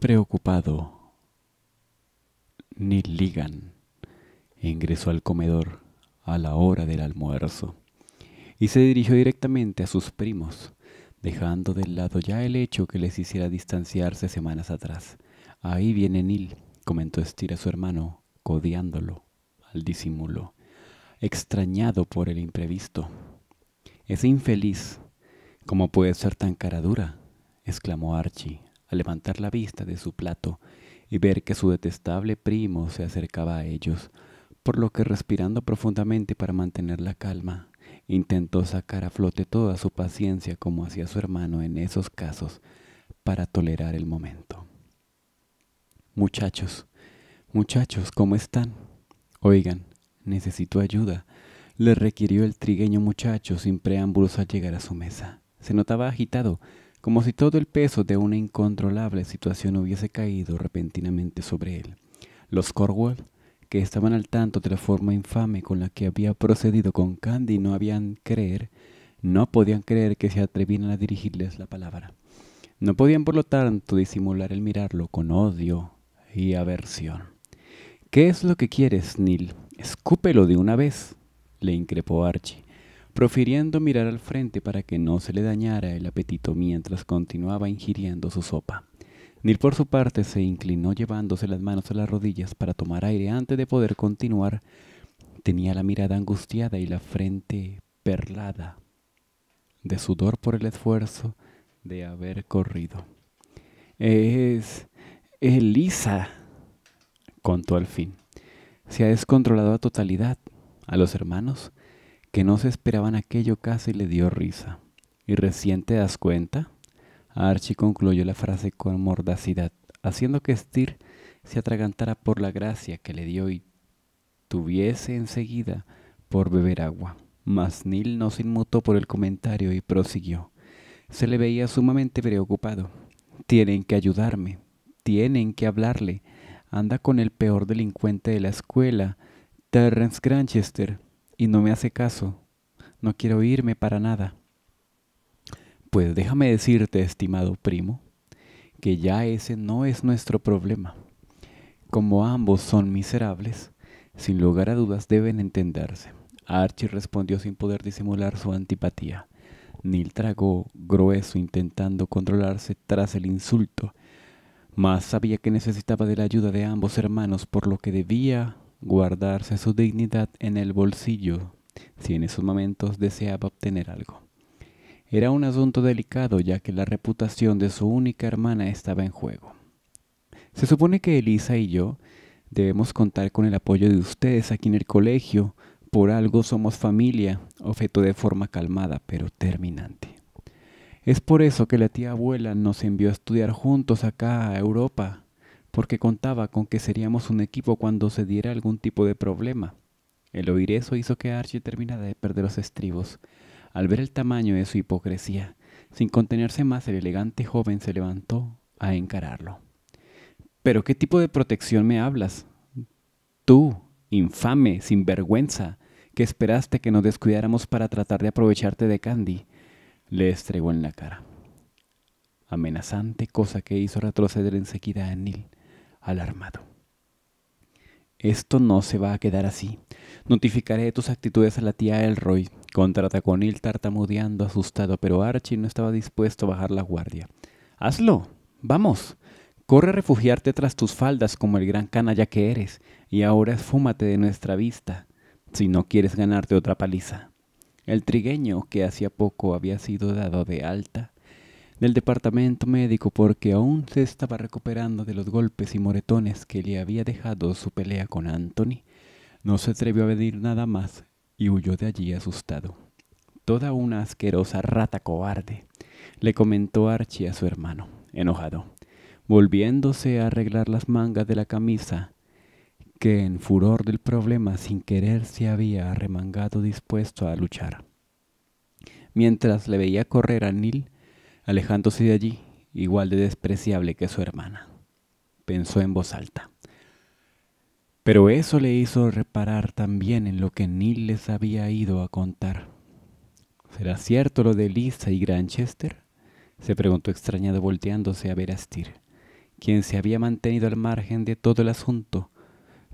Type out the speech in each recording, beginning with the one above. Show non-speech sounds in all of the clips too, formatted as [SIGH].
preocupado, Neil Ligan ingresó al comedor a la hora del almuerzo y se dirigió directamente a sus primos, dejando de lado ya el hecho que les hiciera distanciarse semanas atrás. Ahí viene Neil, comentó Estira a su hermano, codeándolo al disimulo, extrañado por el imprevisto. Es infeliz. ¿Cómo puede ser tan cara dura? exclamó Archie levantar la vista de su plato y ver que su detestable primo se acercaba a ellos, por lo que respirando profundamente para mantener la calma, intentó sacar a flote toda su paciencia como hacía su hermano en esos casos, para tolerar el momento. Muchachos, muchachos, ¿cómo están? Oigan, necesito ayuda, le requirió el trigueño muchacho sin preámbulos al llegar a su mesa. Se notaba agitado, como si todo el peso de una incontrolable situación hubiese caído repentinamente sobre él. Los Corwell, que estaban al tanto de la forma infame con la que había procedido con Candy, no habían creer, no podían creer que se atrevieran a dirigirles la palabra. No podían, por lo tanto, disimular el mirarlo con odio y aversión. ¿Qué es lo que quieres, Neil? Escúpelo de una vez, le increpó Archie profiriendo mirar al frente para que no se le dañara el apetito mientras continuaba ingiriendo su sopa. nil por su parte se inclinó llevándose las manos a las rodillas para tomar aire antes de poder continuar. Tenía la mirada angustiada y la frente perlada de sudor por el esfuerzo de haber corrido. Es Elisa, contó al fin. Se ha descontrolado a totalidad. A los hermanos que no se esperaban aquello casi le dio risa. ¿Y recién te das cuenta? Archie concluyó la frase con mordacidad, haciendo que Stir se atragantara por la gracia que le dio y tuviese enseguida por beber agua. Mas Neil no se inmutó por el comentario y prosiguió. Se le veía sumamente preocupado. Tienen que ayudarme, tienen que hablarle. Anda con el peor delincuente de la escuela, Terrence Granchester y no me hace caso. No quiero irme para nada. Pues déjame decirte, estimado primo, que ya ese no es nuestro problema. Como ambos son miserables, sin lugar a dudas deben entenderse. Archie respondió sin poder disimular su antipatía. Neil tragó grueso intentando controlarse tras el insulto, mas sabía que necesitaba de la ayuda de ambos hermanos por lo que debía guardarse su dignidad en el bolsillo si en esos momentos deseaba obtener algo. Era un asunto delicado ya que la reputación de su única hermana estaba en juego. Se supone que Elisa y yo debemos contar con el apoyo de ustedes aquí en el colegio, por algo somos familia, objetó de forma calmada pero terminante. Es por eso que la tía abuela nos envió a estudiar juntos acá a Europa porque contaba con que seríamos un equipo cuando se diera algún tipo de problema. El oír eso hizo que Archie terminara de perder los estribos. Al ver el tamaño de su hipocresía, sin contenerse más, el elegante joven se levantó a encararlo. ¿Pero qué tipo de protección me hablas? Tú, infame, sinvergüenza, que esperaste que nos descuidáramos para tratar de aprovecharte de Candy, le estregó en la cara. Amenazante cosa que hizo retroceder enseguida a Neil alarmado. Esto no se va a quedar así. Notificaré tus actitudes a la tía Elroy, con él, tartamudeando, asustado, pero Archie no estaba dispuesto a bajar la guardia. Hazlo. Vamos. Corre a refugiarte tras tus faldas como el gran canalla que eres, y ahora esfúmate de nuestra vista, si no quieres ganarte otra paliza. El trigueño, que hacía poco había sido dado de alta, del departamento médico porque aún se estaba recuperando de los golpes y moretones que le había dejado su pelea con Anthony, no se atrevió a pedir nada más y huyó de allí asustado. Toda una asquerosa rata cobarde, le comentó Archie a su hermano, enojado, volviéndose a arreglar las mangas de la camisa, que en furor del problema sin querer se había arremangado dispuesto a luchar. Mientras le veía correr a Neil, alejándose de allí, igual de despreciable que su hermana. Pensó en voz alta. Pero eso le hizo reparar también en lo que Neil les había ido a contar. ¿Será cierto lo de Lisa y Granchester? se preguntó extrañado volteándose a ver a Stir, quien se había mantenido al margen de todo el asunto,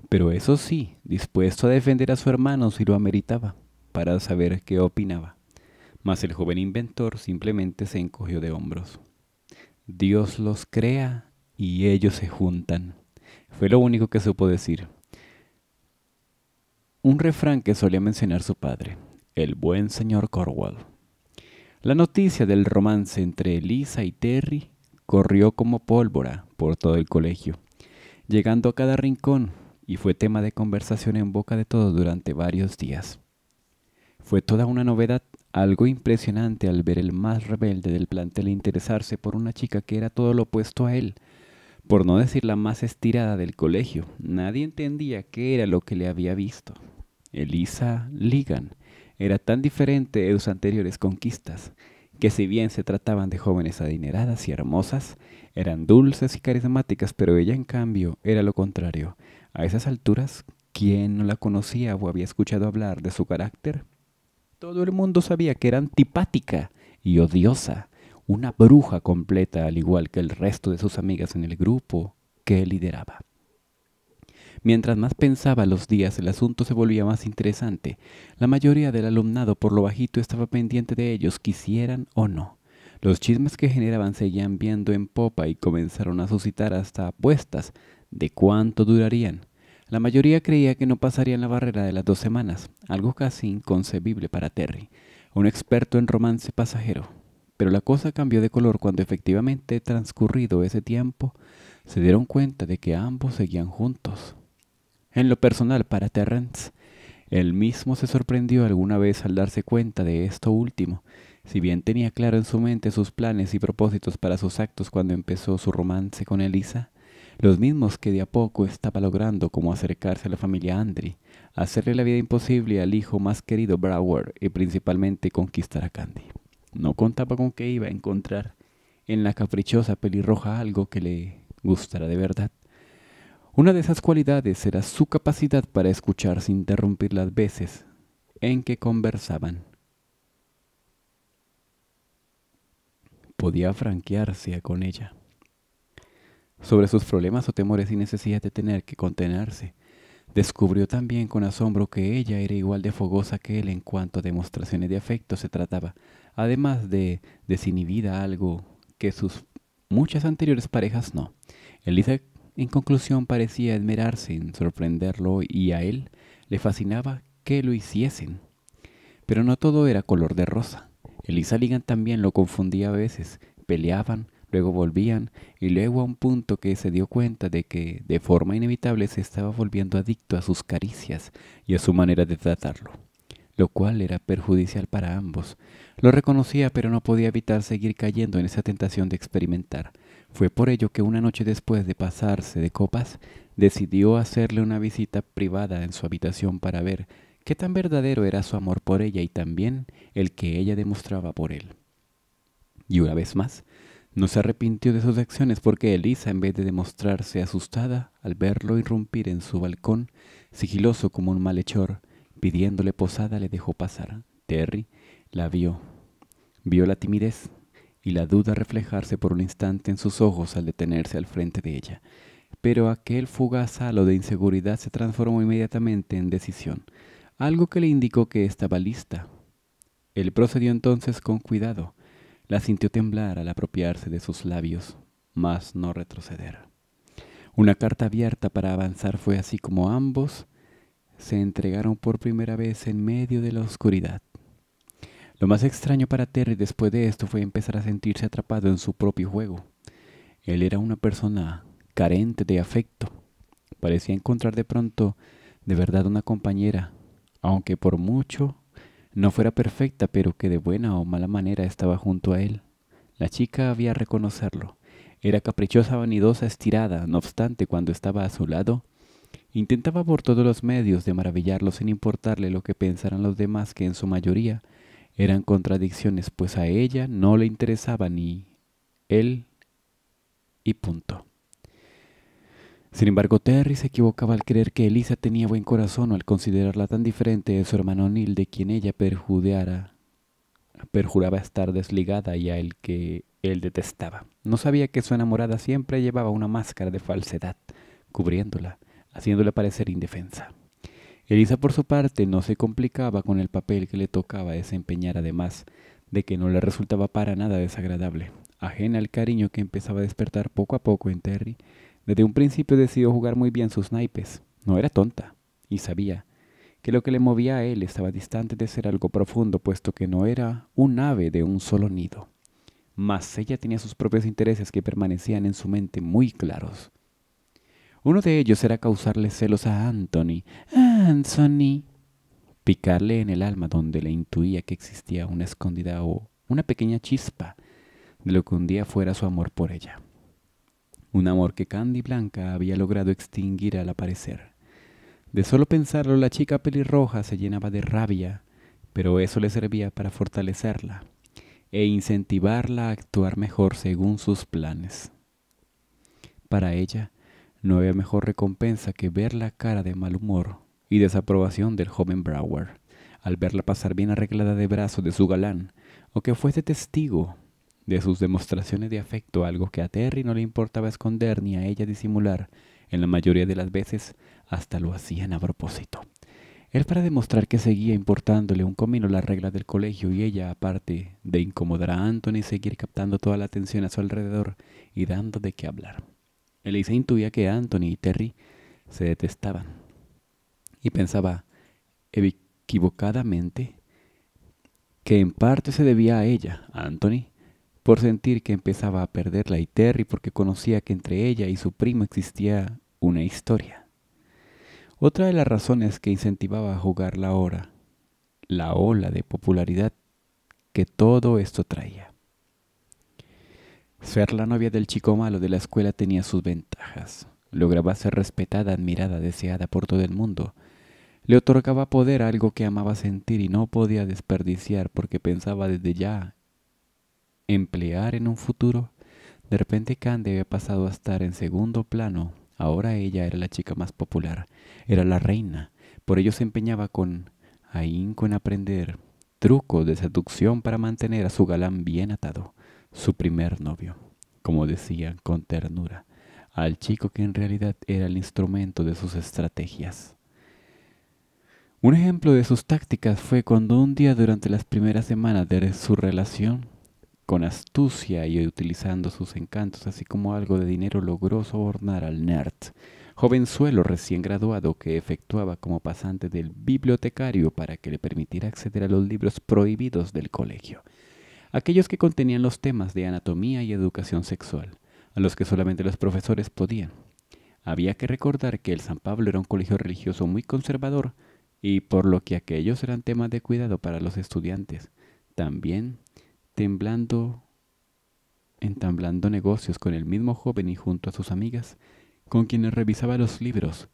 pero eso sí, dispuesto a defender a su hermano si lo ameritaba, para saber qué opinaba. Mas el joven inventor simplemente se encogió de hombros. Dios los crea y ellos se juntan. Fue lo único que supo decir. Un refrán que solía mencionar su padre, el buen señor Corwell. La noticia del romance entre Elisa y Terry corrió como pólvora por todo el colegio, llegando a cada rincón y fue tema de conversación en boca de todos durante varios días. Fue toda una novedad algo impresionante al ver el más rebelde del plantel interesarse por una chica que era todo lo opuesto a él, por no decir la más estirada del colegio. Nadie entendía qué era lo que le había visto. Elisa Ligan era tan diferente de sus anteriores conquistas, que si bien se trataban de jóvenes adineradas y hermosas, eran dulces y carismáticas, pero ella en cambio era lo contrario. A esas alturas, ¿quién no la conocía o había escuchado hablar de su carácter? Todo el mundo sabía que era antipática y odiosa, una bruja completa al igual que el resto de sus amigas en el grupo que lideraba. Mientras más pensaba los días, el asunto se volvía más interesante. La mayoría del alumnado por lo bajito estaba pendiente de ellos, quisieran o no. Los chismes que generaban seguían viendo en popa y comenzaron a suscitar hasta apuestas de cuánto durarían. La mayoría creía que no pasarían la barrera de las dos semanas, algo casi inconcebible para Terry, un experto en romance pasajero. Pero la cosa cambió de color cuando efectivamente, transcurrido ese tiempo, se dieron cuenta de que ambos seguían juntos. En lo personal, para Terrence, él mismo se sorprendió alguna vez al darse cuenta de esto último, si bien tenía claro en su mente sus planes y propósitos para sus actos cuando empezó su romance con Elisa, los mismos que de a poco estaba logrando como acercarse a la familia Andri, hacerle la vida imposible al hijo más querido Brower y principalmente conquistar a Candy. No contaba con que iba a encontrar en la caprichosa pelirroja algo que le gustara de verdad. Una de esas cualidades era su capacidad para escuchar sin interrumpir las veces en que conversaban. Podía franquearse con ella sobre sus problemas o temores y necesidad de tener que contenerse. Descubrió también con asombro que ella era igual de fogosa que él en cuanto a demostraciones de afecto se trataba, además de desinhibida algo que sus muchas anteriores parejas no. Elisa, en conclusión, parecía admirarse en sorprenderlo y a él le fascinaba que lo hiciesen. Pero no todo era color de rosa. Elisa Ligan también lo confundía a veces. Peleaban, luego volvían y luego a un punto que se dio cuenta de que de forma inevitable se estaba volviendo adicto a sus caricias y a su manera de tratarlo, lo cual era perjudicial para ambos. Lo reconocía pero no podía evitar seguir cayendo en esa tentación de experimentar. Fue por ello que una noche después de pasarse de copas, decidió hacerle una visita privada en su habitación para ver qué tan verdadero era su amor por ella y también el que ella demostraba por él. Y una vez más, no se arrepintió de sus acciones porque Elisa, en vez de demostrarse asustada al verlo irrumpir en su balcón, sigiloso como un malhechor, pidiéndole posada, le dejó pasar. Terry la vio. Vio la timidez y la duda reflejarse por un instante en sus ojos al detenerse al frente de ella. Pero aquel fugaz halo de inseguridad se transformó inmediatamente en decisión, algo que le indicó que estaba lista. Él procedió entonces con cuidado, la sintió temblar al apropiarse de sus labios, mas no retroceder. Una carta abierta para avanzar fue así como ambos se entregaron por primera vez en medio de la oscuridad. Lo más extraño para Terry después de esto fue empezar a sentirse atrapado en su propio juego. Él era una persona carente de afecto. Parecía encontrar de pronto de verdad una compañera, aunque por mucho no fuera perfecta, pero que de buena o mala manera estaba junto a él. La chica había reconocerlo. Era caprichosa, vanidosa, estirada, no obstante, cuando estaba a su lado, intentaba por todos los medios de maravillarlo sin importarle lo que pensaran los demás, que en su mayoría eran contradicciones, pues a ella no le interesaba ni él y punto. Sin embargo, Terry se equivocaba al creer que Elisa tenía buen corazón al considerarla tan diferente de su hermano Neil, de quien ella perjudeara, perjuraba estar desligada y a el que él detestaba. No sabía que su enamorada siempre llevaba una máscara de falsedad, cubriéndola, haciéndola parecer indefensa. Elisa, por su parte, no se complicaba con el papel que le tocaba desempeñar, además de que no le resultaba para nada desagradable. Ajena al cariño que empezaba a despertar poco a poco en Terry, desde un principio decidió jugar muy bien sus naipes. No era tonta, y sabía que lo que le movía a él estaba distante de ser algo profundo, puesto que no era un ave de un solo nido. Mas ella tenía sus propios intereses que permanecían en su mente muy claros. Uno de ellos era causarle celos a Anthony. Anthony. Picarle en el alma donde le intuía que existía una escondida o una pequeña chispa de lo que un día fuera su amor por ella un amor que Candy Blanca había logrado extinguir al aparecer. De solo pensarlo, la chica pelirroja se llenaba de rabia, pero eso le servía para fortalecerla e incentivarla a actuar mejor según sus planes. Para ella, no había mejor recompensa que ver la cara de mal humor y desaprobación del joven Brower al verla pasar bien arreglada de brazos de su galán, o que fuese testigo de sus demostraciones de afecto, algo que a Terry no le importaba esconder ni a ella disimular. En la mayoría de las veces hasta lo hacían a propósito. Él para demostrar que seguía importándole un comino las reglas del colegio y ella, aparte de incomodar a Anthony, seguir captando toda la atención a su alrededor y dando de qué hablar. Elisa intuía que Anthony y Terry se detestaban y pensaba equivocadamente que en parte se debía a ella, a Anthony, por sentir que empezaba a perderla y Terry porque conocía que entre ella y su primo existía una historia. Otra de las razones que incentivaba a jugar la hora, la ola de popularidad que todo esto traía. Ser la novia del chico malo de la escuela tenía sus ventajas. Lograba ser respetada, admirada, deseada por todo el mundo. Le otorgaba poder algo que amaba sentir y no podía desperdiciar porque pensaba desde ya emplear en un futuro. De repente Candy había pasado a estar en segundo plano. Ahora ella era la chica más popular, era la reina. Por ello se empeñaba con ahínco en aprender trucos de seducción para mantener a su galán bien atado, su primer novio, como decían con ternura, al chico que en realidad era el instrumento de sus estrategias. Un ejemplo de sus tácticas fue cuando un día durante las primeras semanas de su relación, con astucia y utilizando sus encantos, así como algo de dinero, logró sobornar al nerd, jovenzuelo recién graduado que efectuaba como pasante del bibliotecario para que le permitiera acceder a los libros prohibidos del colegio, aquellos que contenían los temas de anatomía y educación sexual, a los que solamente los profesores podían. Había que recordar que el San Pablo era un colegio religioso muy conservador, y por lo que aquellos eran temas de cuidado para los estudiantes. También temblando, entablando negocios con el mismo joven y junto a sus amigas, con quienes revisaba los libros.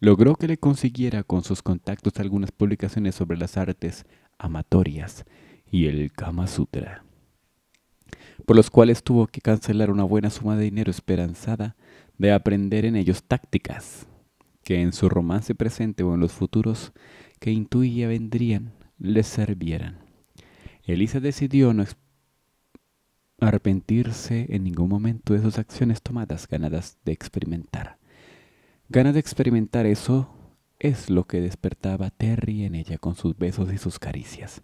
Logró que le consiguiera con sus contactos algunas publicaciones sobre las artes amatorias y el Kama Sutra, por los cuales tuvo que cancelar una buena suma de dinero esperanzada de aprender en ellos tácticas que en su romance presente o en los futuros que intuía vendrían le servieran. Elisa decidió no arrepentirse en ningún momento de sus acciones tomadas, ganadas de experimentar. Ganas de experimentar eso es lo que despertaba Terry en ella con sus besos y sus caricias.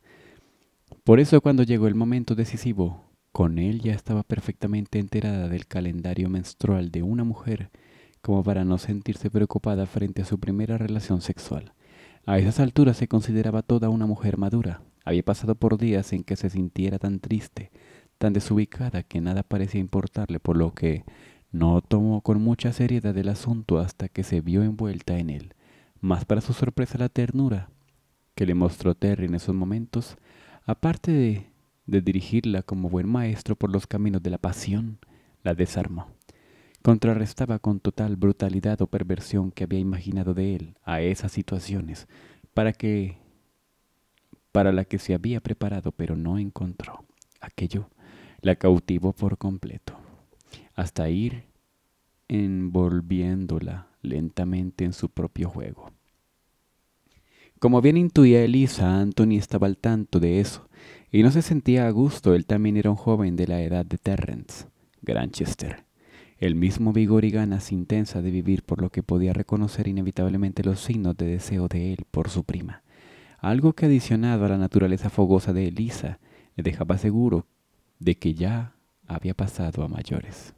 Por eso cuando llegó el momento decisivo, con él ya estaba perfectamente enterada del calendario menstrual de una mujer como para no sentirse preocupada frente a su primera relación sexual. A esas alturas se consideraba toda una mujer madura, había pasado por días en que se sintiera tan triste, tan desubicada que nada parecía importarle, por lo que no tomó con mucha seriedad el asunto hasta que se vio envuelta en él. Más para su sorpresa la ternura que le mostró Terry en esos momentos, aparte de, de dirigirla como buen maestro por los caminos de la pasión, la desarmó. Contrarrestaba con total brutalidad o perversión que había imaginado de él a esas situaciones, para que para la que se había preparado pero no encontró. Aquello la cautivó por completo, hasta ir envolviéndola lentamente en su propio juego. Como bien intuía Elisa, Anthony estaba al tanto de eso, y no se sentía a gusto, él también era un joven de la edad de Terrence, Granchester. El mismo vigor y ganas intensa de vivir por lo que podía reconocer inevitablemente los signos de deseo de él por su prima algo que adicionado a la naturaleza fogosa de Elisa le dejaba seguro de que ya había pasado a mayores.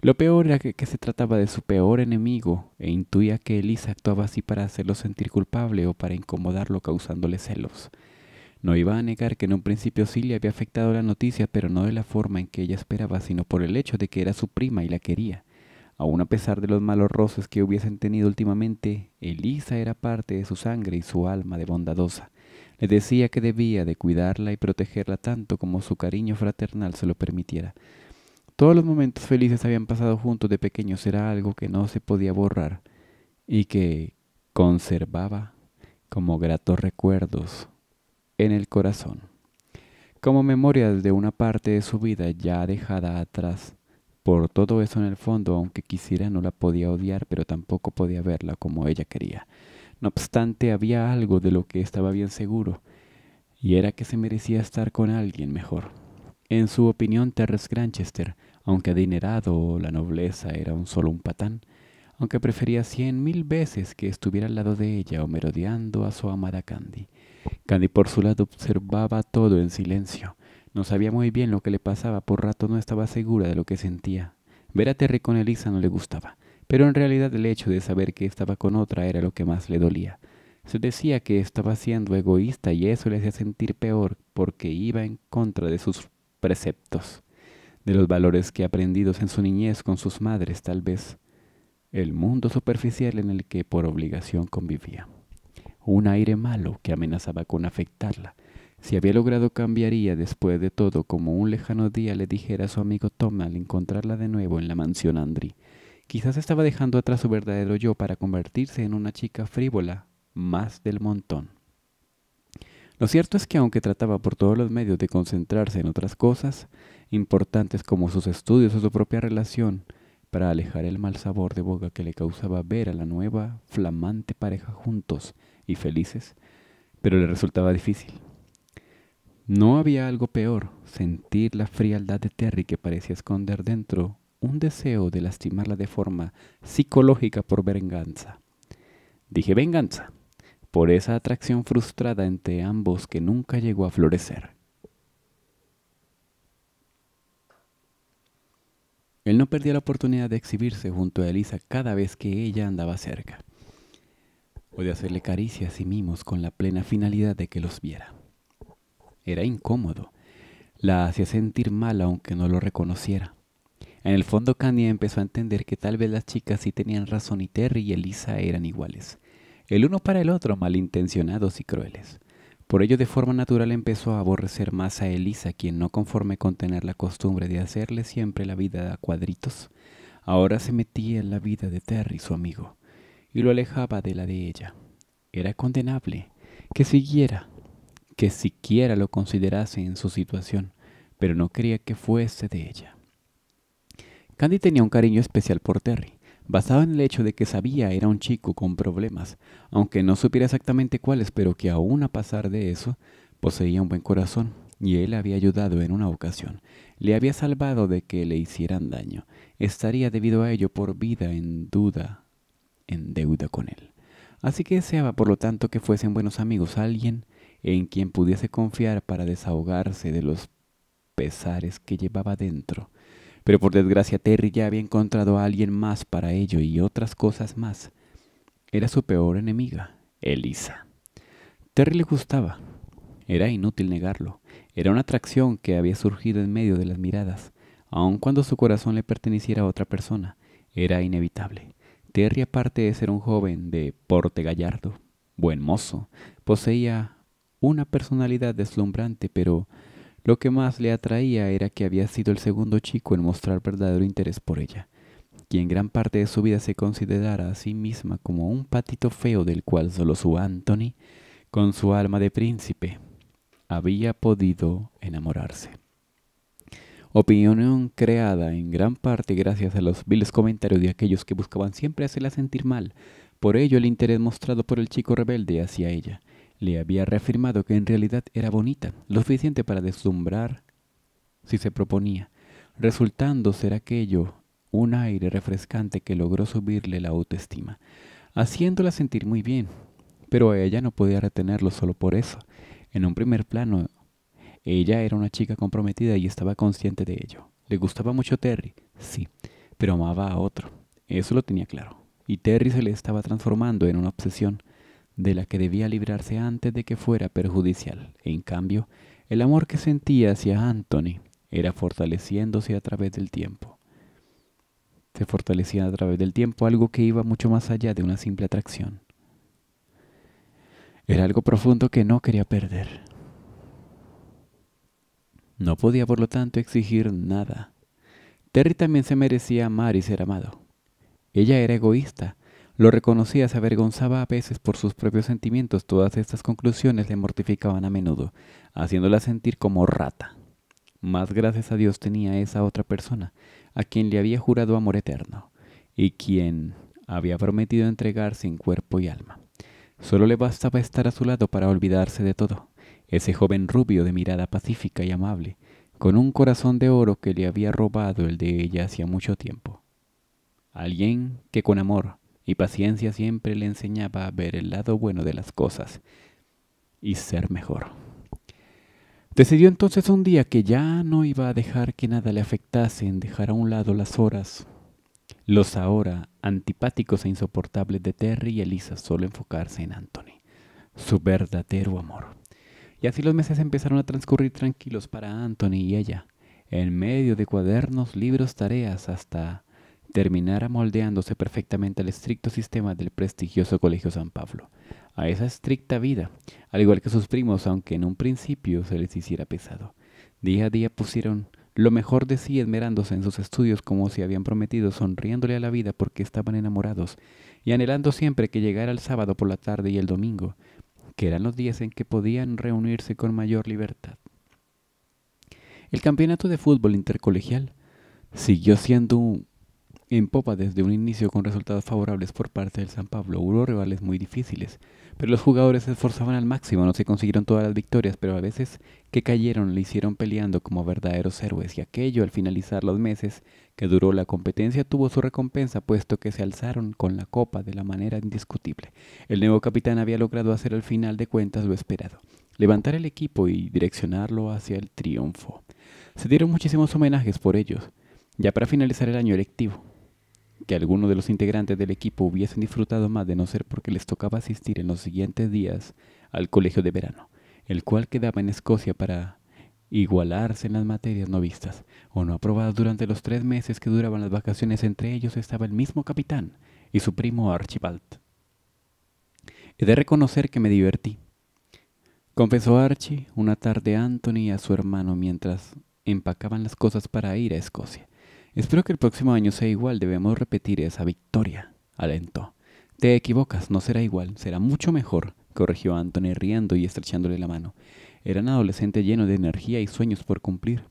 Lo peor era que, se trataba de su peor enemigo e intuía que Elisa actuaba así para hacerlo sentir culpable o para incomodarlo causándole celos. No iba a negar que en un principio sí le había afectado la noticia, pero no de la forma en que ella esperaba, sino por el hecho de que era su prima y la quería. Aún a pesar de los malos roces que hubiesen tenido últimamente, Elisa era parte de su sangre y su alma de bondadosa. Le decía que debía de cuidarla y protegerla tanto como su cariño fraternal se lo permitiera. Todos los momentos felices habían pasado juntos de pequeños era algo que no se podía borrar y que conservaba como gratos recuerdos en el corazón, como memorias de una parte de su vida ya dejada atrás por todo eso en el fondo, aunque quisiera, no la podía odiar, pero tampoco podía verla como ella quería. No obstante, había algo de lo que estaba bien seguro, y era que se merecía estar con alguien mejor. En su opinión, Terrence Granchester, aunque adinerado o la nobleza era un solo un patán, aunque prefería cien mil veces que estuviera al lado de ella o merodeando a su amada Candy. Candy por su lado observaba todo en silencio no sabía muy bien lo que le pasaba, por rato no estaba segura de lo que sentía. Ver a Terry con Elisa no le gustaba, pero en realidad el hecho de saber que estaba con otra era lo que más le dolía. Se decía que estaba siendo egoísta y eso le hacía sentir peor porque iba en contra de sus preceptos, de los valores que aprendidos en su niñez con sus madres tal vez, el mundo superficial en el que por obligación convivía. Un aire malo que amenazaba con afectarla, si había logrado cambiaría después de todo como un lejano día le dijera a su amigo Tom al encontrarla de nuevo en la mansión Andri. Quizás estaba dejando atrás su verdadero yo para convertirse en una chica frívola, más del montón. Lo cierto es que aunque trataba por todos los medios de concentrarse en otras cosas, importantes como sus estudios o su propia relación, para alejar el mal sabor de boca que le causaba ver a la nueva, flamante pareja juntos y felices, pero le resultaba difícil. No había algo peor, sentir la frialdad de Terry que parecía esconder dentro un deseo de lastimarla de forma psicológica por venganza. Dije venganza, por esa atracción frustrada entre ambos que nunca llegó a florecer. Él no perdía la oportunidad de exhibirse junto a Elisa cada vez que ella andaba cerca, o de hacerle caricias y mimos con la plena finalidad de que los viera. Era incómodo. La hacía sentir mal aunque no lo reconociera. En el fondo Kanye empezó a entender que tal vez las chicas sí tenían razón y Terry y Elisa eran iguales. El uno para el otro malintencionados y crueles. Por ello de forma natural empezó a aborrecer más a Elisa, quien no conforme con tener la costumbre de hacerle siempre la vida a cuadritos, ahora se metía en la vida de Terry, su amigo, y lo alejaba de la de ella. Era condenable que siguiera que siquiera lo considerase en su situación, pero no quería que fuese de ella. Candy tenía un cariño especial por Terry, basado en el hecho de que sabía era un chico con problemas, aunque no supiera exactamente cuáles, pero que aún a pasar de eso, poseía un buen corazón, y él había ayudado en una ocasión, le había salvado de que le hicieran daño, estaría debido a ello por vida en duda, en deuda con él. Así que deseaba, por lo tanto, que fuesen buenos amigos, alguien en quien pudiese confiar para desahogarse de los pesares que llevaba dentro. Pero por desgracia Terry ya había encontrado a alguien más para ello y otras cosas más. Era su peor enemiga, Elisa. Terry le gustaba. Era inútil negarlo. Era una atracción que había surgido en medio de las miradas, aun cuando su corazón le perteneciera a otra persona. Era inevitable. Terry, aparte de ser un joven de porte gallardo, buen mozo, poseía una personalidad deslumbrante, pero lo que más le atraía era que había sido el segundo chico en mostrar verdadero interés por ella, quien gran parte de su vida se considerara a sí misma como un patito feo del cual solo su Anthony, con su alma de príncipe, había podido enamorarse. Opinión creada en gran parte gracias a los viles comentarios de aquellos que buscaban siempre hacerla sentir mal, por ello el interés mostrado por el chico rebelde hacia ella le había reafirmado que en realidad era bonita, lo suficiente para deslumbrar si se proponía, resultando ser aquello un aire refrescante que logró subirle la autoestima, haciéndola sentir muy bien, pero ella no podía retenerlo solo por eso. En un primer plano, ella era una chica comprometida y estaba consciente de ello. Le gustaba mucho Terry, sí, pero amaba a otro, eso lo tenía claro, y Terry se le estaba transformando en una obsesión de la que debía librarse antes de que fuera perjudicial. En cambio, el amor que sentía hacia Anthony era fortaleciéndose a través del tiempo. Se fortalecía a través del tiempo algo que iba mucho más allá de una simple atracción. Era algo profundo que no quería perder. No podía, por lo tanto, exigir nada. Terry también se merecía amar y ser amado. Ella era egoísta, lo reconocía, se avergonzaba a veces por sus propios sentimientos. Todas estas conclusiones le mortificaban a menudo, haciéndola sentir como rata. Más gracias a Dios tenía esa otra persona, a quien le había jurado amor eterno, y quien había prometido entregar sin cuerpo y alma. Solo le bastaba estar a su lado para olvidarse de todo. Ese joven rubio de mirada pacífica y amable, con un corazón de oro que le había robado el de ella hacía mucho tiempo. Alguien que con amor y paciencia siempre le enseñaba a ver el lado bueno de las cosas y ser mejor. Decidió entonces un día que ya no iba a dejar que nada le afectase en dejar a un lado las horas, los ahora antipáticos e insoportables de Terry y Elisa, solo enfocarse en Anthony, su verdadero amor. Y así los meses empezaron a transcurrir tranquilos para Anthony y ella, en medio de cuadernos, libros, tareas, hasta terminara moldeándose perfectamente al estricto sistema del prestigioso Colegio San Pablo, a esa estricta vida, al igual que sus primos, aunque en un principio se les hiciera pesado. Día a día pusieron lo mejor de sí esmerándose en sus estudios como si habían prometido, sonriéndole a la vida porque estaban enamorados, y anhelando siempre que llegara el sábado por la tarde y el domingo, que eran los días en que podían reunirse con mayor libertad. El campeonato de fútbol intercolegial siguió siendo un en popa desde un inicio con resultados favorables por parte del San Pablo, hubo rivales muy difíciles, pero los jugadores se esforzaban al máximo, no se consiguieron todas las victorias, pero a veces que cayeron le hicieron peleando como verdaderos héroes y aquello al finalizar los meses que duró la competencia tuvo su recompensa puesto que se alzaron con la copa de la manera indiscutible. El nuevo capitán había logrado hacer al final de cuentas lo esperado, levantar el equipo y direccionarlo hacia el triunfo. Se dieron muchísimos homenajes por ellos, ya para finalizar el año electivo que algunos de los integrantes del equipo hubiesen disfrutado más de no ser porque les tocaba asistir en los siguientes días al colegio de verano, el cual quedaba en Escocia para igualarse en las materias no vistas o no aprobadas durante los tres meses que duraban las vacaciones. Entre ellos estaba el mismo capitán y su primo Archibald. He de reconocer que me divertí, confesó Archie una tarde a Anthony a su hermano mientras empacaban las cosas para ir a Escocia. Espero que el próximo año sea igual, debemos repetir esa victoria, alentó. Te equivocas, no será igual, será mucho mejor, corrigió Anthony riendo y estrechándole la mano. Eran adolescente lleno de energía y sueños por cumplir.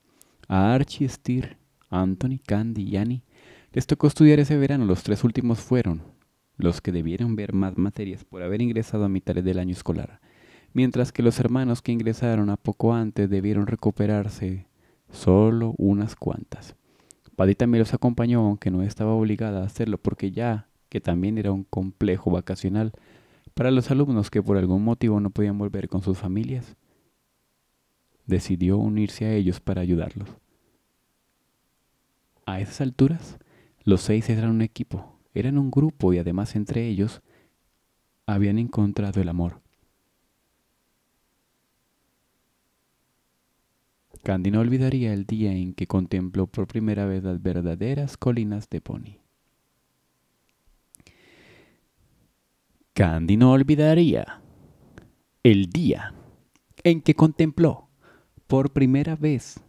A Archie, Steer, Anthony, Candy y Annie les tocó estudiar ese verano, los tres últimos fueron los que debieron ver más materias por haber ingresado a mitades del año escolar, mientras que los hermanos que ingresaron a poco antes debieron recuperarse solo unas cuantas. Padita también los acompañó, aunque no estaba obligada a hacerlo, porque ya que también era un complejo vacacional para los alumnos que por algún motivo no podían volver con sus familias, decidió unirse a ellos para ayudarlos. A esas alturas, los seis eran un equipo, eran un grupo y además entre ellos habían encontrado el amor. Candy no olvidaría el día en que contempló por primera vez las verdaderas colinas de Pony. Candy no olvidaría el día en que contempló por primera vez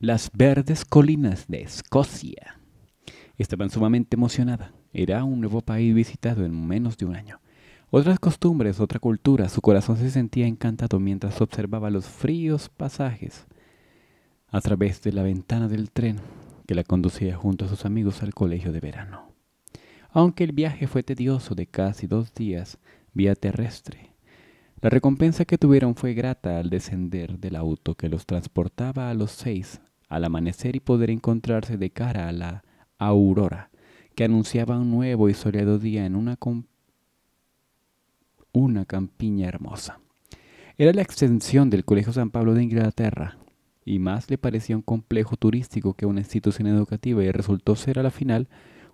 las verdes colinas de Escocia. Estaban sumamente emocionada. Era un nuevo país visitado en menos de un año. Otras costumbres, otra cultura, su corazón se sentía encantado mientras observaba los fríos pasajes a través de la ventana del tren que la conducía junto a sus amigos al colegio de verano. Aunque el viaje fue tedioso de casi dos días vía terrestre, la recompensa que tuvieron fue grata al descender del auto que los transportaba a los seis al amanecer y poder encontrarse de cara a la aurora que anunciaba un nuevo y soleado día en una, una campiña hermosa. Era la extensión del Colegio San Pablo de Inglaterra, y más le parecía un complejo turístico que una institución educativa y resultó ser a la final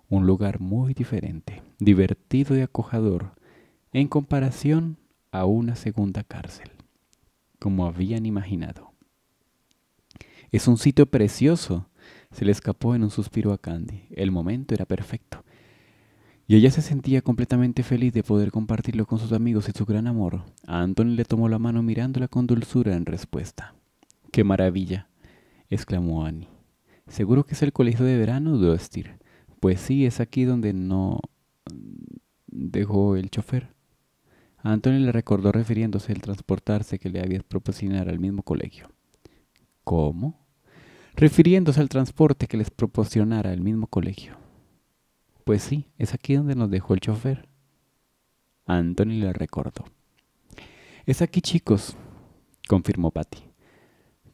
un lugar muy diferente, divertido y acojador, en comparación a una segunda cárcel, como habían imaginado. Es un sitio precioso, se le escapó en un suspiro a Candy. El momento era perfecto. Y ella se sentía completamente feliz de poder compartirlo con sus amigos y su gran amor. A Anthony le tomó la mano mirándola con dulzura en respuesta. ¡Qué maravilla! exclamó Annie. Seguro que es el colegio de verano, Dustir. Pues sí, es aquí donde no mm, dejó el chofer. Anthony le recordó refiriéndose al transportarse que le había proporcionado al mismo colegio. ¿Cómo? Refiriéndose al transporte que les proporcionara el mismo colegio. Pues sí, es aquí donde nos dejó el chofer. Anthony le recordó. Es aquí, chicos, confirmó Patty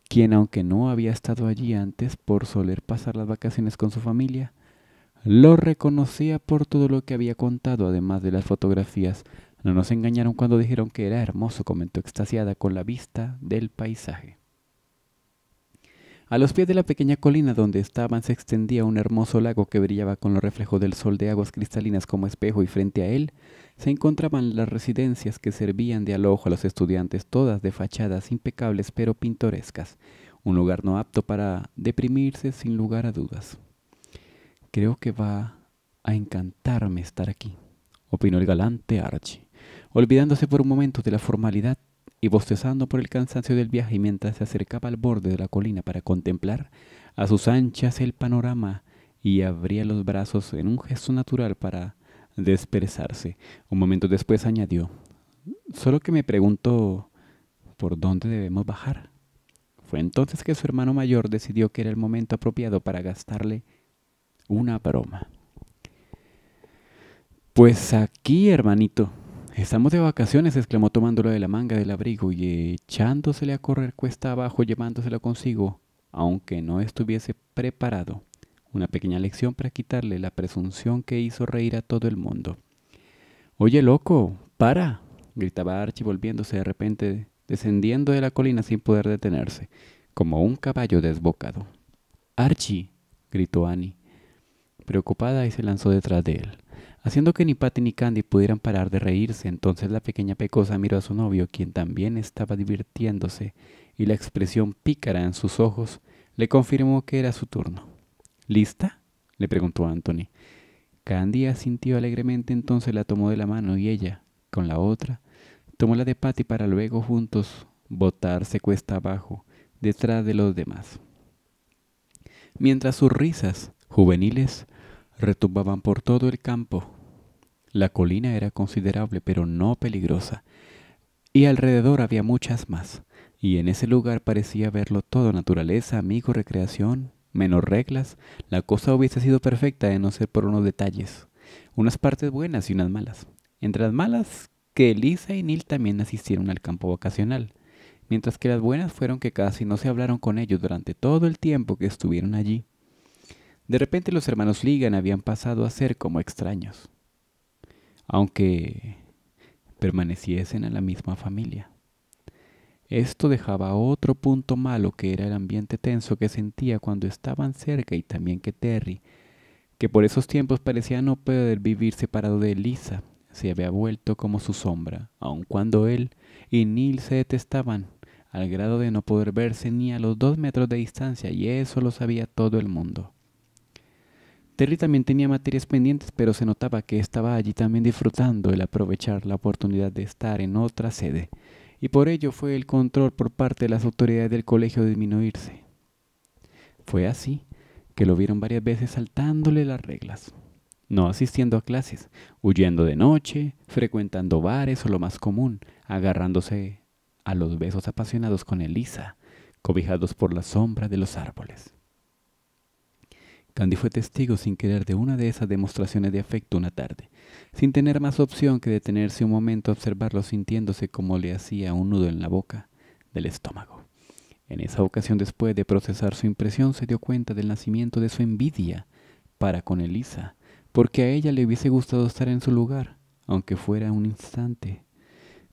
quien aunque no había estado allí antes por soler pasar las vacaciones con su familia, lo reconocía por todo lo que había contado, además de las fotografías. No nos engañaron cuando dijeron que era hermoso, comentó extasiada con la vista del paisaje. A los pies de la pequeña colina donde estaban se extendía un hermoso lago que brillaba con los reflejos del sol de aguas cristalinas como espejo y frente a él se encontraban las residencias que servían de alojo a los estudiantes, todas de fachadas impecables pero pintorescas, un lugar no apto para deprimirse sin lugar a dudas. Creo que va a encantarme estar aquí, opinó el galante Archie, olvidándose por un momento de la formalidad y bostezando por el cansancio del viaje mientras se acercaba al borde de la colina para contemplar a sus anchas el panorama y abría los brazos en un gesto natural para desperezarse. Un momento después añadió, solo que me pregunto por dónde debemos bajar. Fue entonces que su hermano mayor decidió que era el momento apropiado para gastarle una broma. Pues aquí, hermanito, Estamos de vacaciones, exclamó tomándolo de la manga del abrigo y echándosele a correr cuesta abajo llevándoselo consigo, aunque no estuviese preparado una pequeña lección para quitarle la presunción que hizo reír a todo el mundo. Oye, loco, para, gritaba Archie volviéndose de repente, descendiendo de la colina sin poder detenerse, como un caballo desbocado. Archie, gritó Annie, preocupada y se lanzó detrás de él. Haciendo que ni Patty ni Candy pudieran parar de reírse, entonces la pequeña pecosa miró a su novio, quien también estaba divirtiéndose, y la expresión pícara en sus ojos le confirmó que era su turno. ¿Lista? le preguntó Anthony. Candy asintió alegremente, entonces la tomó de la mano y ella, con la otra, tomó la de Patty para luego juntos botarse cuesta abajo, detrás de los demás. Mientras sus risas juveniles retumbaban por todo el campo, la colina era considerable pero no peligrosa, y alrededor había muchas más, y en ese lugar parecía verlo todo naturaleza, amigo, recreación menos reglas, la cosa hubiese sido perfecta de no ser por unos detalles, unas partes buenas y unas malas. Entre las malas, que Elisa y Neil también asistieron al campo vacacional, mientras que las buenas fueron que casi no se hablaron con ellos durante todo el tiempo que estuvieron allí. De repente los hermanos Ligan habían pasado a ser como extraños, aunque permaneciesen a la misma familia. Esto dejaba otro punto malo que era el ambiente tenso que sentía cuando estaban cerca y también que Terry, que por esos tiempos parecía no poder vivir separado de Lisa, se había vuelto como su sombra, aun cuando él y Neil se detestaban, al grado de no poder verse ni a los dos metros de distancia, y eso lo sabía todo el mundo. Terry también tenía materias pendientes, pero se notaba que estaba allí también disfrutando el aprovechar la oportunidad de estar en otra sede y por ello fue el control por parte de las autoridades del colegio de disminuirse. Fue así que lo vieron varias veces saltándole las reglas, no asistiendo a clases, huyendo de noche, frecuentando bares o lo más común, agarrándose a los besos apasionados con Elisa, cobijados por la sombra de los árboles. Candy fue testigo sin querer de una de esas demostraciones de afecto una tarde, sin tener más opción que detenerse un momento a observarlo sintiéndose como le hacía un nudo en la boca del estómago. En esa ocasión después de procesar su impresión se dio cuenta del nacimiento de su envidia para con Elisa, porque a ella le hubiese gustado estar en su lugar, aunque fuera un instante.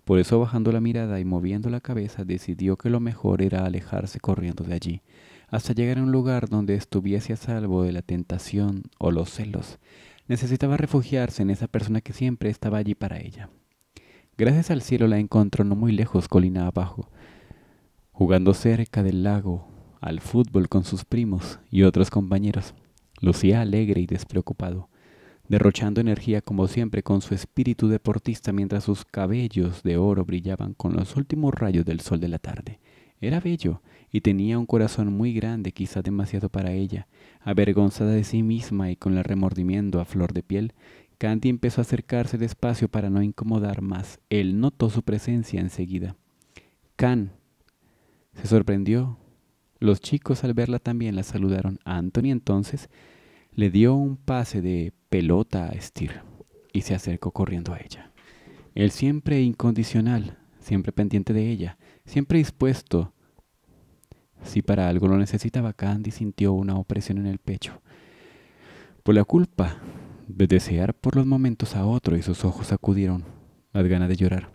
Por eso bajando la mirada y moviendo la cabeza decidió que lo mejor era alejarse corriendo de allí, hasta llegar a un lugar donde estuviese a salvo de la tentación o los celos. Necesitaba refugiarse en esa persona que siempre estaba allí para ella. Gracias al cielo la encontró no muy lejos, colina abajo, jugando cerca del lago, al fútbol con sus primos y otros compañeros. Lucía alegre y despreocupado derrochando energía como siempre con su espíritu deportista mientras sus cabellos de oro brillaban con los últimos rayos del sol de la tarde. Era bello, y tenía un corazón muy grande, quizás demasiado para ella. Avergonzada de sí misma y con el remordimiento a flor de piel, Candy empezó a acercarse despacio para no incomodar más. Él notó su presencia enseguida. Can se sorprendió. Los chicos al verla también la saludaron. Anthony entonces le dio un pase de pelota a Stir y se acercó corriendo a ella. Él siempre incondicional, siempre pendiente de ella, siempre dispuesto si para algo lo necesitaba, Candy sintió una opresión en el pecho. Por la culpa de desear por los momentos a otro y sus ojos acudieron las ganas de llorar.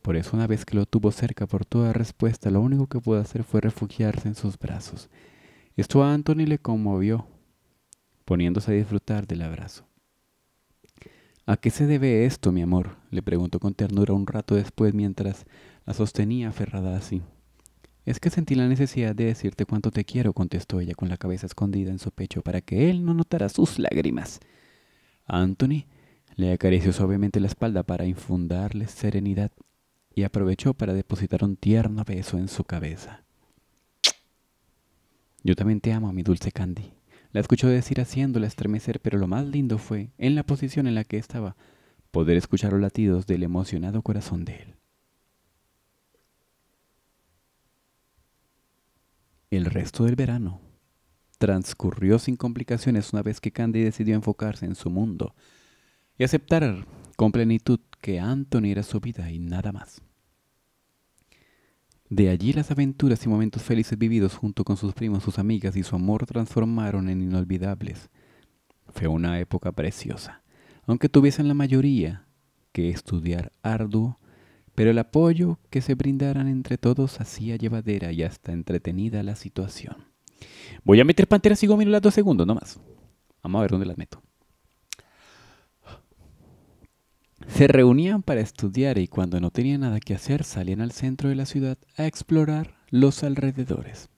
Por eso una vez que lo tuvo cerca por toda respuesta, lo único que pudo hacer fue refugiarse en sus brazos. Esto a Anthony le conmovió, poniéndose a disfrutar del abrazo. ¿A qué se debe esto, mi amor? le preguntó con ternura un rato después mientras la sostenía aferrada así. Es que sentí la necesidad de decirte cuánto te quiero, contestó ella con la cabeza escondida en su pecho para que él no notara sus lágrimas. Anthony le acarició suavemente la espalda para infundarle serenidad y aprovechó para depositar un tierno beso en su cabeza. Yo también te amo, mi dulce Candy. La escuchó decir haciéndola estremecer, pero lo más lindo fue, en la posición en la que estaba, poder escuchar los latidos del emocionado corazón de él. El resto del verano transcurrió sin complicaciones una vez que Candy decidió enfocarse en su mundo y aceptar con plenitud que Anthony era su vida y nada más. De allí las aventuras y momentos felices vividos junto con sus primos, sus amigas y su amor transformaron en inolvidables. Fue una época preciosa, aunque tuviesen la mayoría que estudiar arduo pero el apoyo que se brindaran entre todos hacía llevadera y hasta entretenida la situación. Voy a meter panteras y gominolas dos segundos, nomás. Vamos a ver dónde las meto. Se reunían para estudiar y cuando no tenían nada que hacer salían al centro de la ciudad a explorar los alrededores.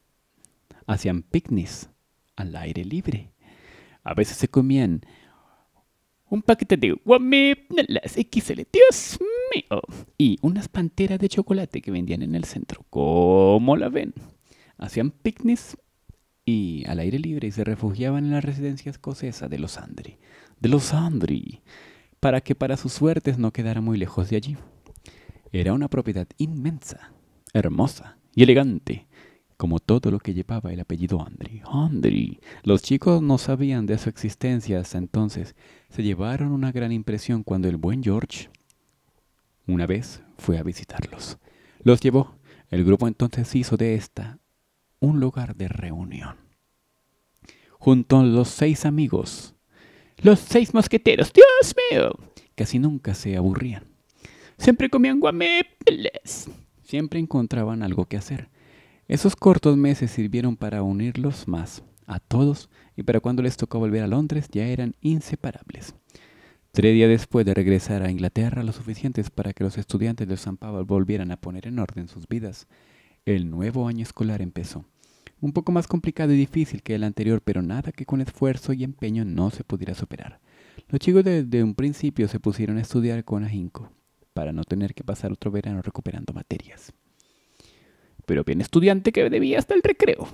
Hacían picnics al aire libre. A veces se comían un paquete de las XL. Dios y unas panteras de chocolate que vendían en el centro. ¿Cómo la ven? Hacían picnics y al aire libre y se refugiaban en la residencia escocesa de los Andri. De los Andri. Para que para sus suertes no quedara muy lejos de allí. Era una propiedad inmensa, hermosa y elegante como todo lo que llevaba el apellido Andri. Andri. Los chicos no sabían de su existencia hasta entonces. Se llevaron una gran impresión cuando el buen George una vez fue a visitarlos. Los llevó. El grupo entonces hizo de esta un lugar de reunión. Junto a los seis amigos, los seis mosqueteros, Dios mío, casi nunca se aburrían. Siempre comían guameples. Siempre encontraban algo que hacer. Esos cortos meses sirvieron para unirlos más a todos y para cuando les tocó volver a Londres ya eran inseparables. Tres días después de regresar a Inglaterra, lo suficientes para que los estudiantes de San Pablo volvieran a poner en orden sus vidas, el nuevo año escolar empezó. Un poco más complicado y difícil que el anterior, pero nada que con esfuerzo y empeño no se pudiera superar. Los chicos desde un principio se pusieron a estudiar con ahínco, para no tener que pasar otro verano recuperando materias. Pero bien estudiante que debía hasta el recreo.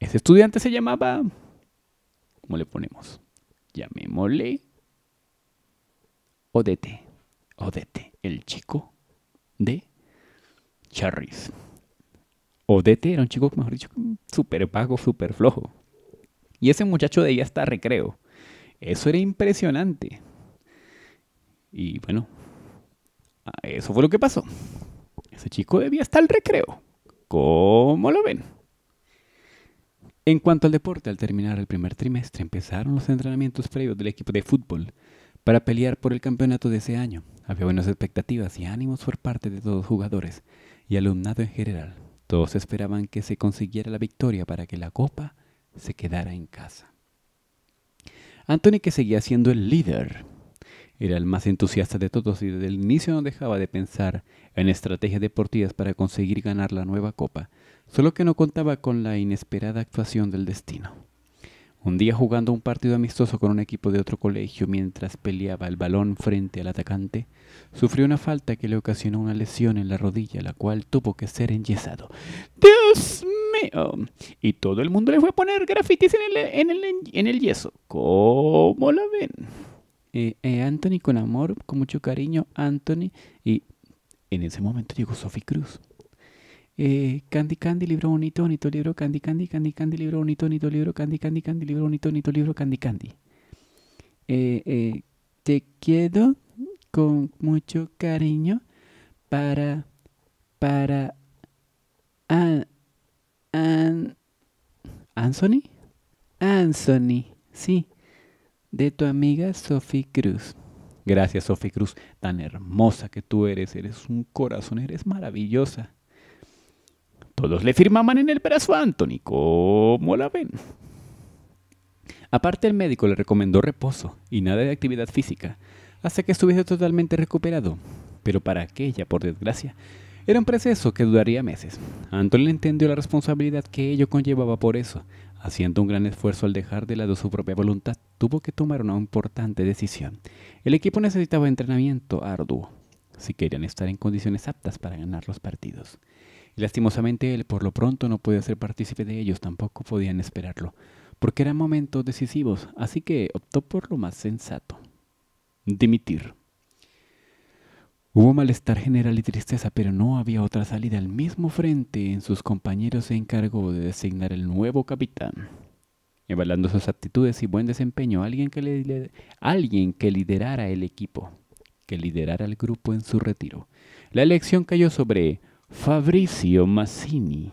Ese estudiante se llamaba... ¿Cómo le ponemos? Llamémosle Odete. Odete, el chico de Charris. Odete era un chico, mejor dicho, súper vago, súper flojo. Y ese muchacho de estar está recreo. Eso era impresionante. Y bueno, eso fue lo que pasó. Ese chico debía estar al recreo. ¿Cómo lo ven? En cuanto al deporte, al terminar el primer trimestre empezaron los entrenamientos previos del equipo de fútbol para pelear por el campeonato de ese año. Había buenas expectativas y ánimos por parte de todos los jugadores y alumnado en general. Todos esperaban que se consiguiera la victoria para que la copa se quedara en casa. Anthony, que seguía siendo el líder, era el más entusiasta de todos y desde el inicio no dejaba de pensar en estrategias deportivas para conseguir ganar la nueva copa, solo que no contaba con la inesperada actuación del destino. Un día jugando un partido amistoso con un equipo de otro colegio mientras peleaba el balón frente al atacante, sufrió una falta que le ocasionó una lesión en la rodilla, la cual tuvo que ser enyesado. ¡Dios mío! Y todo el mundo le fue a poner grafitis en el, yeso. ¿Cómo la ven? Eh, eh, Anthony con amor, con mucho cariño, Anthony. Y en ese momento llegó Sophie Cruz. Eh, candy Candy, libro bonito, bonito libro, Candy Candy, Candy Candy, libro bonito, bonito libro, Candy Candy, Candy, libro bonito, bonito libro, Candy Candy. Eh, eh te quedo con mucho cariño para, para, an, an, Anthony, Anthony, sí, de tu amiga Sophie Cruz. Gracias, Sophie Cruz, tan hermosa que tú eres, eres un corazón, eres maravillosa. Todos le firmaban en el brazo a Anthony, ¿cómo la ven. Aparte el médico le recomendó reposo y nada de actividad física, hasta que estuviese totalmente recuperado. Pero para aquella, por desgracia, era un proceso que duraría meses. Anthony entendió la responsabilidad que ello conllevaba por eso. Haciendo un gran esfuerzo al dejar de lado su propia voluntad, tuvo que tomar una importante decisión. El equipo necesitaba entrenamiento arduo si querían estar en condiciones aptas para ganar los partidos y lastimosamente él por lo pronto no podía ser partícipe de ellos, tampoco podían esperarlo, porque eran momentos decisivos, así que optó por lo más sensato, dimitir. Hubo malestar general y tristeza, pero no había otra salida. Al mismo frente, en sus compañeros se encargó de designar el nuevo capitán. Evaluando sus aptitudes y buen desempeño, alguien que, le, alguien que liderara el equipo, que liderara el grupo en su retiro. La elección cayó sobre Fabrizio Massini,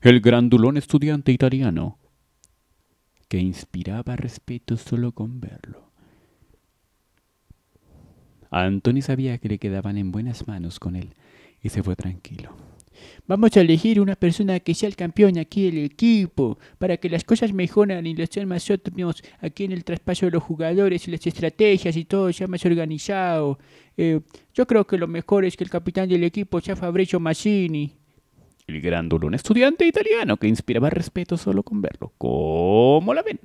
el grandulón estudiante italiano que inspiraba respeto solo con verlo. Antonio sabía que le quedaban en buenas manos con él y se fue tranquilo. Vamos a elegir una persona que sea el campeón aquí del equipo, para que las cosas mejoren y lo sean más óptimos aquí en el traspaso de los jugadores y las estrategias y todo sea más organizado. Eh, yo creo que lo mejor es que el capitán del equipo sea Fabrizio Massini. El dolo un estudiante italiano que inspiraba respeto solo con verlo. ¿Cómo la ven?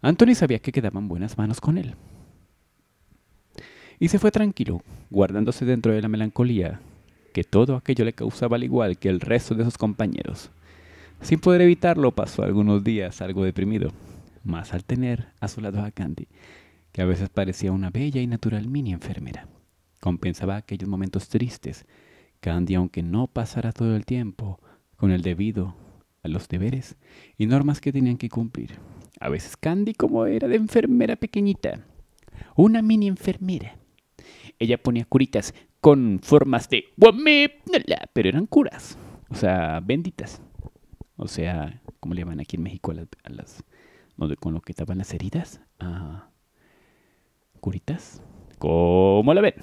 Anthony sabía que quedaban buenas manos con él. Y se fue tranquilo, guardándose dentro de la melancolía que todo aquello le causaba al igual que el resto de sus compañeros. Sin poder evitarlo, pasó algunos días algo deprimido, más al tener a su lado a Candy, que a veces parecía una bella y natural mini enfermera. Compensaba aquellos momentos tristes. Candy, aunque no pasara todo el tiempo con el debido a los deberes y normas que tenían que cumplir. A veces Candy, como era de enfermera pequeñita, una mini enfermera. Ella ponía curitas con formas de pero eran curas, o sea, benditas. O sea, ¿cómo le llaman aquí en México a las, con lo que estaban las heridas? Ah, curitas. ¿Cómo la ven?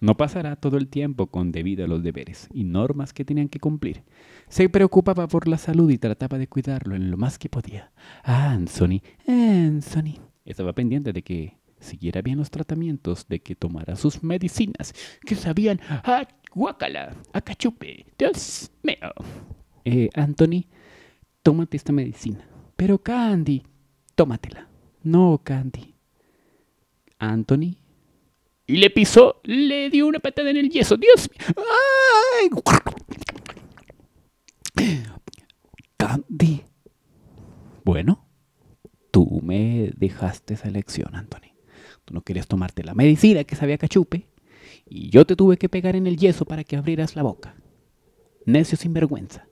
No pasará todo el tiempo con debido a los deberes y normas que tenían que cumplir. Se preocupaba por la salud y trataba de cuidarlo en lo más que podía. Ah, Anthony, Anthony. Estaba pendiente de que siguiera bien los tratamientos, de que tomara sus medicinas, que sabían a guacala, a cachupe, Dios mío. Eh, Anthony, tómate esta medicina. Pero Candy, tómatela. No, Candy. Anthony. Y le pisó, le dio una patada en el yeso. Dios mío. ¡Ay! Candy. Bueno, tú me dejaste esa lección, Anthony no querías tomarte la medicina que sabía cachupe, y yo te tuve que pegar en el yeso para que abrieras la boca. Necio sin vergüenza.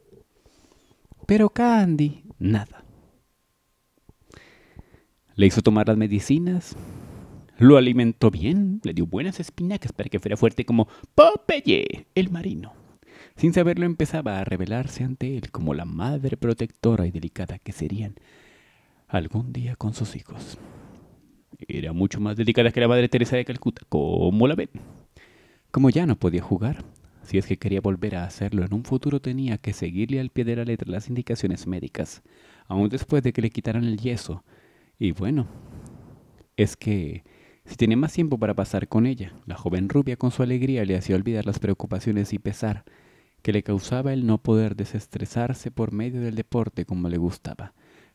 Pero Candy, nada. Le hizo tomar las medicinas, lo alimentó bien, le dio buenas espinacas para que fuera fuerte como Popeye, el marino. Sin saberlo empezaba a revelarse ante él como la madre protectora y delicada que serían algún día con sus hijos era mucho más delicada que la Madre Teresa de Calcuta. ¿Cómo la ven? Como ya no podía jugar, si es que quería volver a hacerlo en un futuro tenía que seguirle al pie de la letra las indicaciones médicas, aun después de que le quitaran el yeso. Y bueno, es que si tenía más tiempo para pasar con ella, la joven rubia con su alegría le hacía olvidar las preocupaciones y pesar que le causaba el no poder desestresarse por medio del deporte como le gustaba.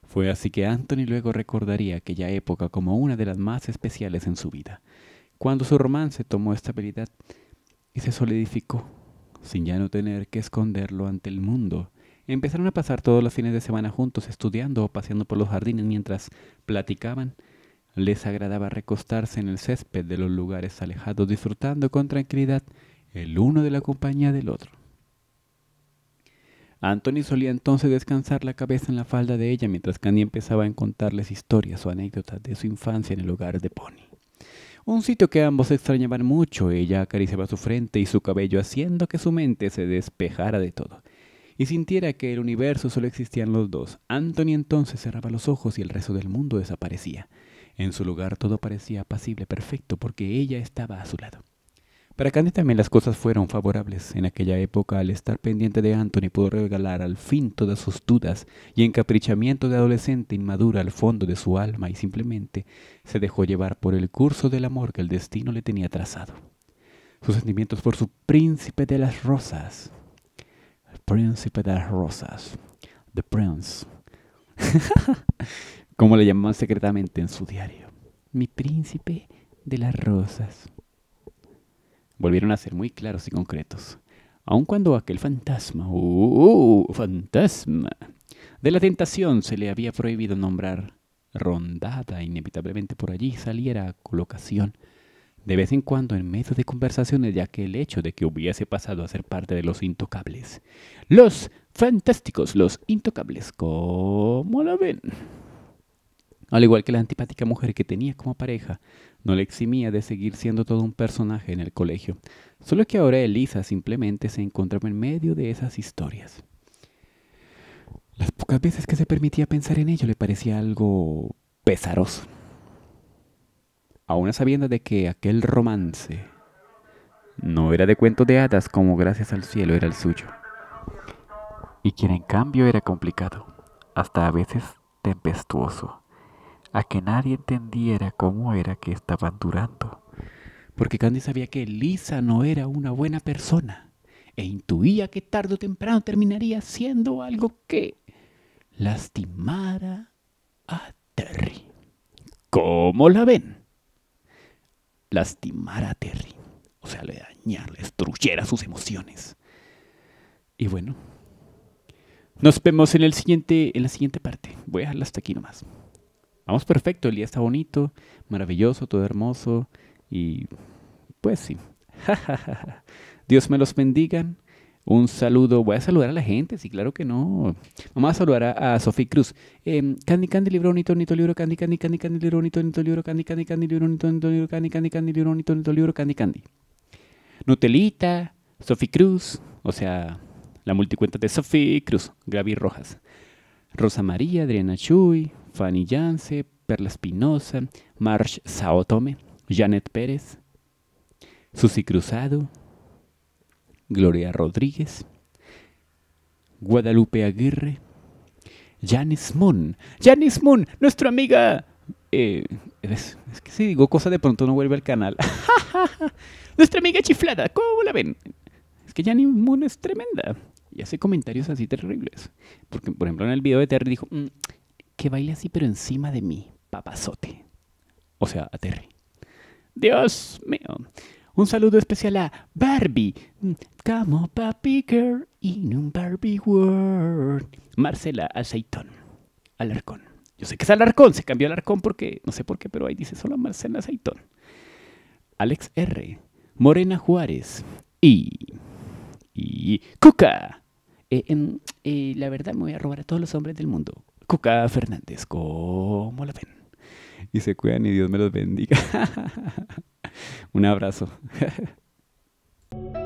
Fue así que Anthony luego recordaría aquella época como una de las más especiales en su vida, cuando su romance tomó estabilidad y se solidificó, sin ya no tener que esconderlo ante el mundo. Empezaron a pasar todos los fines de semana juntos estudiando o paseando por los jardines mientras platicaban. Les agradaba recostarse en el césped de los lugares alejados, disfrutando con tranquilidad el uno de la compañía del otro. Anthony solía entonces descansar la cabeza en la falda de ella mientras Candy empezaba a contarles historias o anécdotas de su infancia en el hogar de Pony. Un sitio que ambos extrañaban mucho, ella acariciaba su frente y su cabello haciendo que su mente se despejara de todo y sintiera que el universo solo existían los dos. Anthony entonces cerraba los ojos y el resto del mundo desaparecía. En su lugar todo parecía pasible, perfecto, porque ella estaba a su lado. Para Candy también las cosas fueron favorables. En aquella época, al estar pendiente de Anthony, pudo regalar al fin todas sus dudas y encaprichamiento de adolescente inmadura al fondo de su alma y simplemente se dejó llevar por el curso del amor que el destino le tenía trazado. Sus sentimientos por su príncipe de las rosas. El príncipe de las rosas. The Prince. [LAUGHS] Como le llamaban secretamente en su diario. Mi príncipe de las rosas volvieron a ser muy claros y concretos. Aun cuando aquel fantasma, uh, fantasma, de la tentación se le había prohibido nombrar rondada inevitablemente por allí saliera a colocación de vez en cuando en medio de conversaciones, ya que el hecho de que hubiese pasado a ser parte de los intocables, los fantásticos, los intocables, como la ven? Al igual que la antipática mujer que tenía como pareja, no le eximía de seguir siendo todo un personaje en el colegio, solo que ahora Elisa simplemente se encontraba en medio de esas historias. Las pocas veces que se permitía pensar en ello le parecía algo pesaroso. Aún sabiendo de que aquel romance no era de cuentos de hadas como gracias al cielo era el suyo, y quien en cambio era complicado, hasta a veces tempestuoso a que nadie entendiera cómo era que estaban durando. Porque Candy sabía que Lisa no era una buena persona e intuía que tarde o temprano terminaría siendo algo que lastimara a Terry. ¿Cómo la ven? Lastimara a Terry. O sea, le dañara, le destruyera sus emociones. Y bueno, nos vemos en, el siguiente, en la siguiente parte. Voy a dejarla hasta aquí nomás vamos perfecto, el día está bonito, maravilloso, todo hermoso y pues sí. [LAUGHS] Dios me los bendiga. Un saludo. Voy a saludar a la gente, sí, claro que no. Vamos a saludar a, a Sofía Cruz. Em, candy, Candy, libro bonito, bonito libro. Candy, Candy, Candy, Candy, libro bonito, bonito libro. Candy, Candy, Candy, libro bonito, bonito libro. Candy, Candy, Candy, libro bonito, bonito libro. Candy, Candy. Nutelita, Sofía Cruz, o sea, la multicuenta de Sofía Cruz, Gaby Rojas. Rosa María, Adriana Chuy, Fanny Yance, Perla Espinosa, Marge Saotome, Janet Pérez, Susi Cruzado, Gloria Rodríguez, Guadalupe Aguirre, Janice Moon. Janice Moon, nuestra amiga. Eh, es, que si digo cosa de pronto no vuelve al canal. [LAUGHS] nuestra amiga chiflada, ¿cómo la ven? Es que Janice Moon es tremenda y hace comentarios así terribles. Porque, por ejemplo, en el video de Terry dijo: mm, que baile así, pero encima de mí, papazote. O sea, a Dios mío. Un saludo especial a Barbie. Mm, como Papi Girl in un Barbie World. Marcela Aceitón. Alarcón. Yo sé que es Alarcón, se cambió Alarcón porque, no sé por qué, pero ahí dice solo Marcela Aceitón. Alex R. Morena Juárez. Y. Y. Cuca. Eh, em, eh la verdad me voy a robar a todos los hombres del mundo. Cuca Fernández, ¿cómo la ven? Y se cuidan y Dios me los bendiga. [LAUGHS] Un abrazo. [LAUGHS]